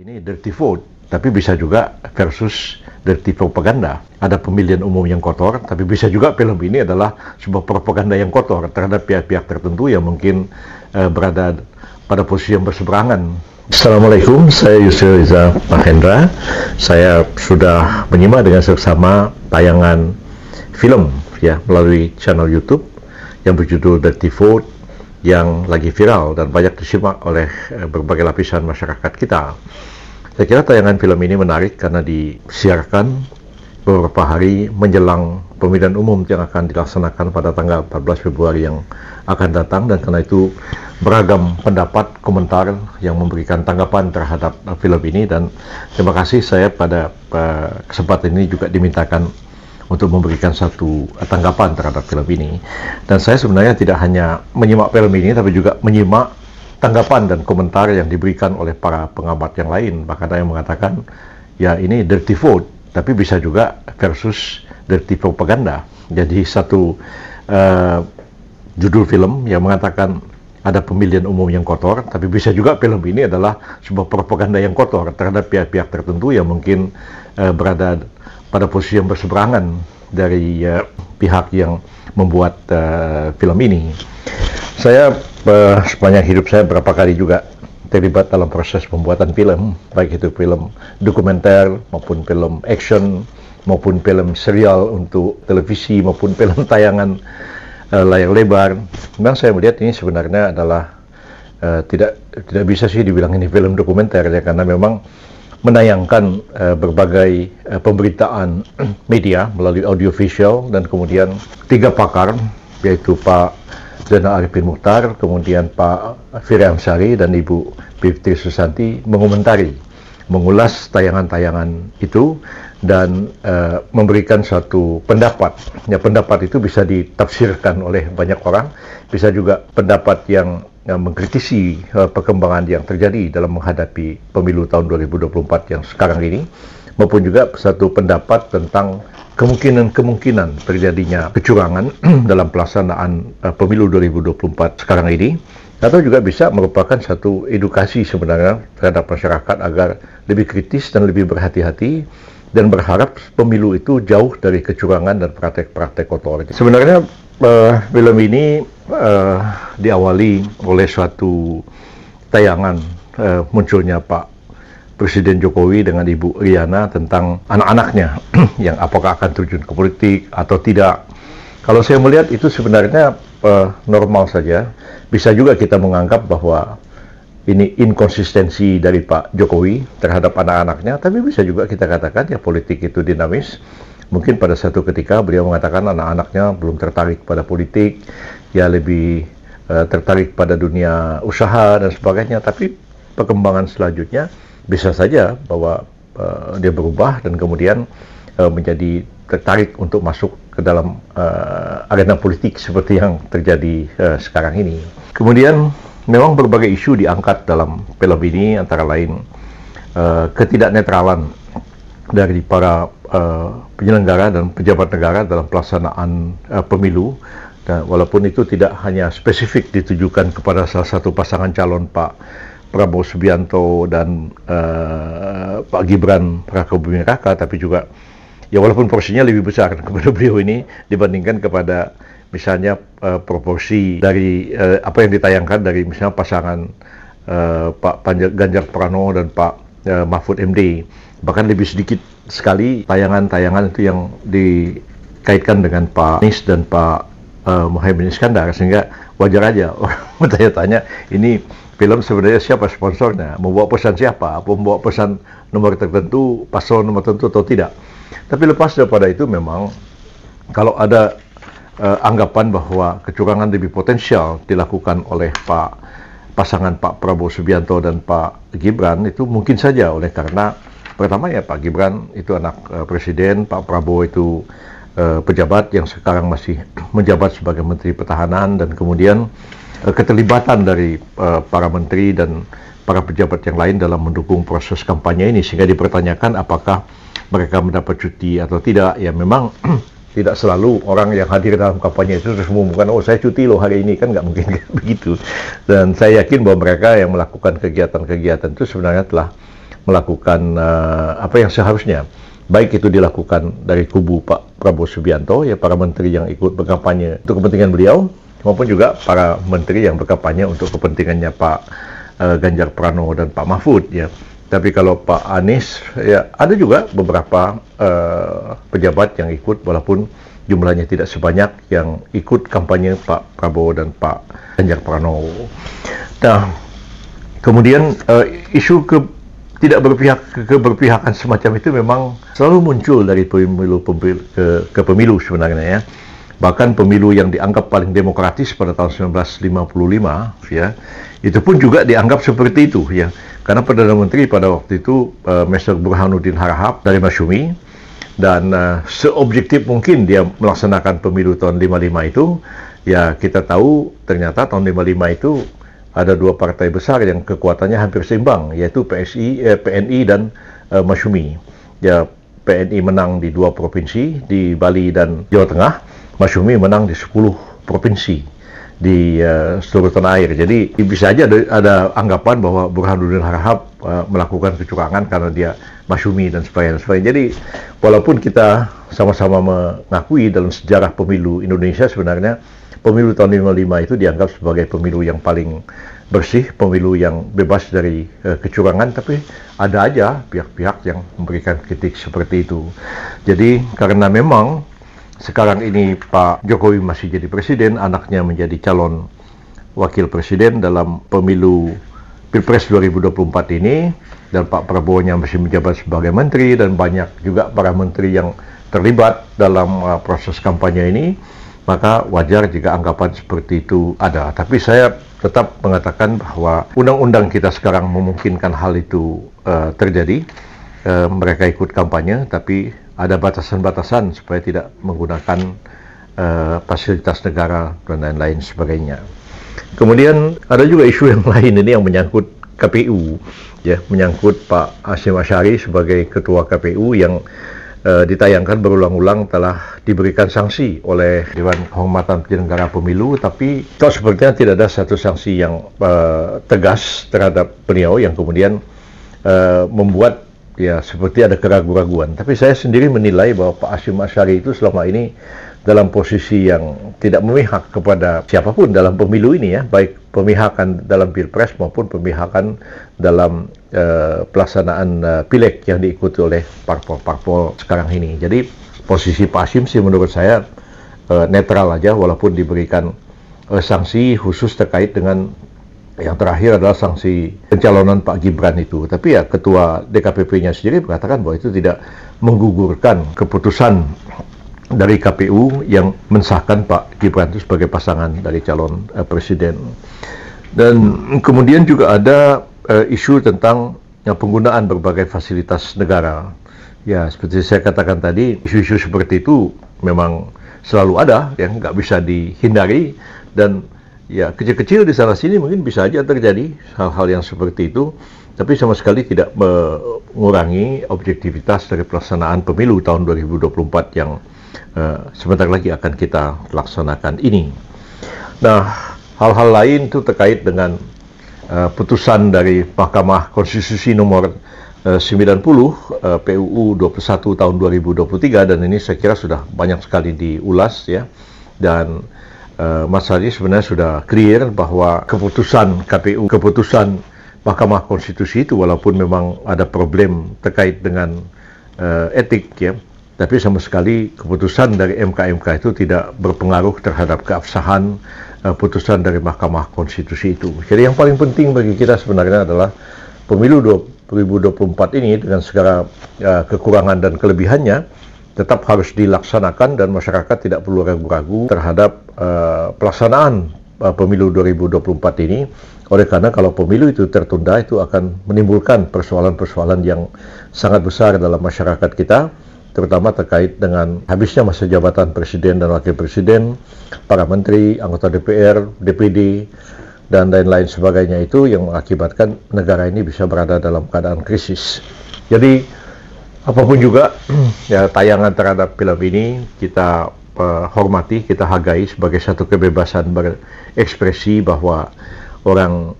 ini dirty vote, tapi bisa juga versus dirty propaganda. Ada pemilihan umum yang kotor, tapi bisa juga film ini adalah sebuah propaganda yang kotor terhadap pihak-pihak tertentu yang mungkin uh, berada pada posisi yang berseberangan. Assalamualaikum, saya Yusril Riza Mahendra. Saya sudah menyimak dengan seksama tayangan film ya melalui channel YouTube yang berjudul Dirty Vote yang lagi viral dan banyak disimak oleh eh, berbagai lapisan masyarakat kita. Saya kira tayangan film ini menarik karena disiarkan beberapa hari menjelang pemilihan umum yang akan dilaksanakan pada tanggal 14 Februari yang akan datang dan karena itu beragam pendapat, komentar yang memberikan tanggapan terhadap eh, film ini dan terima kasih saya pada eh, kesempatan ini juga dimintakan untuk memberikan satu tanggapan terhadap film ini. Dan saya sebenarnya tidak hanya menyimak film ini, tapi juga menyimak tanggapan dan komentar yang diberikan oleh para pengamat yang lain. Bahkan ada yang mengatakan, ya ini dirty vote, tapi bisa juga versus dirty propaganda. Jadi satu uh, judul film yang mengatakan ada pemilihan umum yang kotor, tapi bisa juga film ini adalah sebuah propaganda yang kotor terhadap pihak-pihak tertentu yang mungkin uh, berada pada posisi yang berseberangan dari uh, pihak yang membuat uh, film ini. Saya uh, sepanjang hidup saya berapa kali juga terlibat dalam proses pembuatan film, baik itu film dokumenter maupun film action maupun film serial untuk televisi maupun film tayangan uh, layar lebar. Memang saya melihat ini sebenarnya adalah uh, tidak tidak bisa sih dibilang ini film dokumenter ya karena memang menayangkan uh, berbagai uh, pemberitaan media melalui audiovisual dan kemudian tiga pakar yaitu Pak Zainal Arifin Muhtar, kemudian Pak Firyam Sari dan Ibu Bivitri Susanti mengomentari, mengulas tayangan-tayangan itu dan uh, memberikan satu pendapat. Ya pendapat itu bisa ditafsirkan oleh banyak orang, bisa juga pendapat yang yang mengkritisi eh, perkembangan yang terjadi dalam menghadapi pemilu tahun 2024 yang sekarang ini maupun juga satu pendapat tentang kemungkinan-kemungkinan terjadinya kecurangan dalam pelaksanaan eh, pemilu 2024 sekarang ini atau juga bisa merupakan satu edukasi sebenarnya terhadap masyarakat agar lebih kritis dan lebih berhati-hati dan berharap pemilu itu jauh dari kecurangan dan praktek-praktek kotor. Sebenarnya uh, film ini uh, diawali oleh suatu tayangan uh, munculnya Pak Presiden Jokowi dengan Ibu Riana tentang anak-anaknya yang apakah akan terjun ke politik atau tidak. Kalau saya melihat itu sebenarnya uh, normal saja. Bisa juga kita menganggap bahwa ini inkonsistensi dari Pak Jokowi terhadap anak-anaknya, tapi bisa juga kita katakan ya politik itu dinamis. Mungkin pada satu ketika beliau mengatakan anak-anaknya belum tertarik pada politik, ya lebih uh, tertarik pada dunia usaha dan sebagainya. Tapi perkembangan selanjutnya bisa saja bahwa uh, dia berubah dan kemudian uh, menjadi tertarik untuk masuk ke dalam uh, arena politik seperti yang terjadi uh, sekarang ini. Kemudian memang berbagai isu diangkat dalam film ini antara lain uh, ketidaknetralan dari para uh, penyelenggara dan pejabat negara dalam pelaksanaan uh, pemilu dan walaupun itu tidak hanya spesifik ditujukan kepada salah satu pasangan calon Pak Prabowo Subianto dan uh, Pak Gibran Raka Buming Raka tapi juga ya walaupun porsinya lebih besar kepada beliau ini dibandingkan kepada misalnya uh, eh, proporsi dari uh, apa yang ditayangkan dari misalnya pasangan uh, Pak Panjar, Ganjar Pranowo dan Pak uh, Mahfud MD bahkan lebih sedikit sekali tayangan-tayangan itu yang dikaitkan dengan Pak Nis dan Pak uh, Mohaimin Iskandar sehingga wajar aja orang bertanya-tanya ini film sebenarnya siapa sponsornya, membawa pesan siapa, membawa pesan nomor tertentu, paslon nomor tertentu atau tidak. Tapi lepas daripada itu memang kalau ada uh, anggapan bahwa kecurangan lebih potensial dilakukan oleh Pak pasangan Pak Prabowo Subianto dan Pak Gibran itu mungkin saja oleh karena pertama ya Pak Gibran itu anak uh, presiden, Pak Prabowo itu uh, pejabat yang sekarang masih menjabat sebagai Menteri Pertahanan dan kemudian uh, keterlibatan dari uh, para menteri dan para pejabat yang lain dalam mendukung proses kampanye ini sehingga dipertanyakan apakah mereka mendapat cuti atau tidak ya memang tidak selalu orang yang hadir dalam kampanye itu terus mengumumkan oh saya cuti loh hari ini kan nggak mungkin begitu dan saya yakin bahwa mereka yang melakukan kegiatan-kegiatan itu sebenarnya telah melakukan uh, apa yang seharusnya baik itu dilakukan dari kubu Pak Prabowo Subianto ya para menteri yang ikut berkampanye untuk kepentingan beliau maupun juga para menteri yang berkampanye untuk kepentingannya Pak uh, Ganjar Pranowo dan Pak Mahfud ya Tapi kalau Pak Anies, ya, ada juga beberapa uh, pejabat yang ikut, walaupun jumlahnya tidak sebanyak yang ikut kampanye Pak Prabowo dan Pak Ganjar Pranowo. Nah, kemudian uh, isu ke tidak berpihak keberpihakan semacam itu memang selalu muncul dari pemilu, pemilu ke, ke pemilu sebenarnya ya. bahkan pemilu yang dianggap paling demokratis pada tahun 1955 ya itu pun juga dianggap seperti itu ya karena perdana menteri pada waktu itu uh, eh, Mr. Burhanuddin Harahap dari Masyumi dan uh, seobjektif mungkin dia melaksanakan pemilu tahun 55 itu ya kita tahu ternyata tahun 55 itu ada dua partai besar yang kekuatannya hampir seimbang yaitu PSI eh, PNI dan uh, Masyumi ya PNI menang di dua provinsi di Bali dan Jawa Tengah Mas Yumi menang di 10 provinsi di uh, seluruh tanah air. Jadi bisa saja ada, ada anggapan bahwa Burhanuddin Harahap uh, melakukan kecurangan karena dia Masyumi dan sebagainya, dan sebagainya. Jadi walaupun kita sama-sama mengakui dalam sejarah pemilu Indonesia sebenarnya pemilu tahun 55 itu dianggap sebagai pemilu yang paling bersih, pemilu yang bebas dari uh, kecurangan, tapi ada aja pihak-pihak yang memberikan kritik seperti itu. Jadi karena memang sekarang ini Pak Jokowi masih jadi presiden, anaknya menjadi calon wakil presiden dalam pemilu Pilpres 2024 ini dan Pak prabowo yang masih menjabat sebagai menteri dan banyak juga para menteri yang terlibat dalam uh, proses kampanye ini maka wajar jika anggapan seperti itu ada tapi saya tetap mengatakan bahwa undang-undang kita sekarang memungkinkan hal itu uh, terjadi uh, mereka ikut kampanye tapi ada batasan-batasan supaya tidak menggunakan uh, fasilitas negara dan lain-lain sebagainya. Kemudian ada juga isu yang lain ini yang menyangkut KPU, ya menyangkut Pak Asim Asyari sebagai Ketua KPU yang uh, ditayangkan berulang-ulang telah diberikan sanksi oleh Dewan Kehormatan Penyelenggara Pemilu, tapi kok sepertinya tidak ada satu sanksi yang uh, tegas terhadap beliau yang kemudian uh, membuat ya seperti ada keraguan-keraguan. Tapi saya sendiri menilai bahwa Pak Asyim Asyari itu selama ini dalam posisi yang tidak memihak kepada siapapun dalam pemilu ini ya, baik pemihakan dalam pilpres maupun pemihakan dalam uh, pelaksanaan uh, pileg yang diikuti oleh parpol-parpol sekarang ini. Jadi posisi Pak Asyim sih menurut saya uh, netral aja walaupun diberikan uh, sanksi khusus terkait dengan yang terakhir adalah sanksi pencalonan Pak Gibran itu. Tapi ya ketua DKPP-nya sendiri mengatakan bahwa itu tidak menggugurkan keputusan dari KPU yang mensahkan Pak Gibran itu sebagai pasangan dari calon eh, presiden. Dan kemudian juga ada eh, isu tentang ya, penggunaan berbagai fasilitas negara. Ya, seperti saya katakan tadi, isu-isu seperti itu memang selalu ada, yang nggak bisa dihindari dan ya kecil-kecil di sana sini mungkin bisa aja terjadi hal-hal yang seperti itu tapi sama sekali tidak mengurangi objektivitas dari pelaksanaan pemilu tahun 2024 yang uh, sebentar lagi akan kita laksanakan ini. Nah, hal-hal lain itu terkait dengan uh, putusan dari Mahkamah Konstitusi nomor uh, 90 uh, PUU 21 tahun 2023 dan ini saya kira sudah banyak sekali diulas ya dan Eh, Mas Haji sebenarnya sudah clear bahwa keputusan KPU, keputusan Mahkamah Konstitusi itu walaupun memang ada problem terkait dengan uh, etik ya, tapi sama sekali keputusan dari MKMK -MK itu tidak berpengaruh terhadap keabsahan uh, putusan dari Mahkamah Konstitusi itu. Jadi yang paling penting bagi kita sebenarnya adalah pemilu 2024 ini dengan segala uh, kekurangan dan kelebihannya tetap harus dilaksanakan dan masyarakat tidak perlu ragu-ragu terhadap uh, pelaksanaan uh, pemilu 2024 ini oleh karena kalau pemilu itu tertunda itu akan menimbulkan persoalan-persoalan yang sangat besar dalam masyarakat kita terutama terkait dengan habisnya masa jabatan presiden dan wakil presiden, para menteri, anggota DPR, DPD dan lain-lain sebagainya itu yang mengakibatkan negara ini bisa berada dalam keadaan krisis. Jadi apapun juga ya tayangan terhadap film ini kita uh, hormati, kita hargai sebagai satu kebebasan berekspresi bahwa orang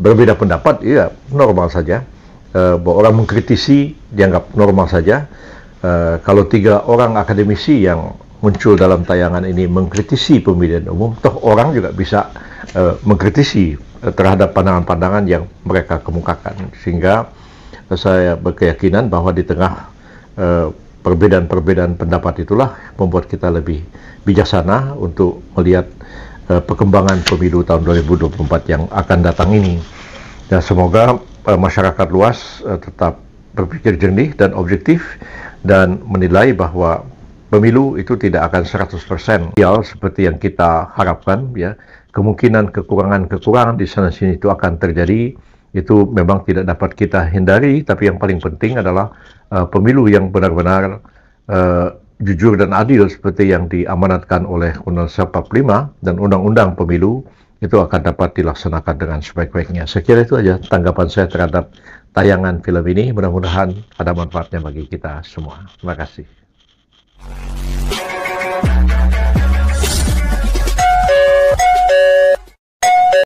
berbeda pendapat, ya normal saja. Uh, bahwa orang mengkritisi dianggap normal saja. Uh, kalau tiga orang akademisi yang muncul dalam tayangan ini mengkritisi pemilihan umum, toh orang juga bisa uh, mengkritisi terhadap pandangan-pandangan yang mereka kemukakan, sehingga saya berkeyakinan bahwa di tengah eh, perbedaan-perbedaan pendapat itulah membuat kita lebih bijaksana untuk melihat eh, perkembangan pemilu tahun 2024 yang akan datang ini. Dan semoga eh, masyarakat luas tetap berpikir jernih dan objektif dan menilai bahwa pemilu itu tidak akan 100% ideal seperti yang kita harapkan ya. Kemungkinan kekurangan-kekurangan di sana sini itu akan terjadi itu memang tidak dapat kita hindari, tapi yang paling penting adalah uh, pemilu yang benar-benar uh, jujur dan adil seperti yang diamanatkan oleh Undang-Undang 45 dan Undang-Undang Pemilu itu akan dapat dilaksanakan dengan sebaik-baiknya. Saya kira itu aja tanggapan saya terhadap tayangan film ini. Mudah-mudahan ada manfaatnya bagi kita semua. Terima kasih.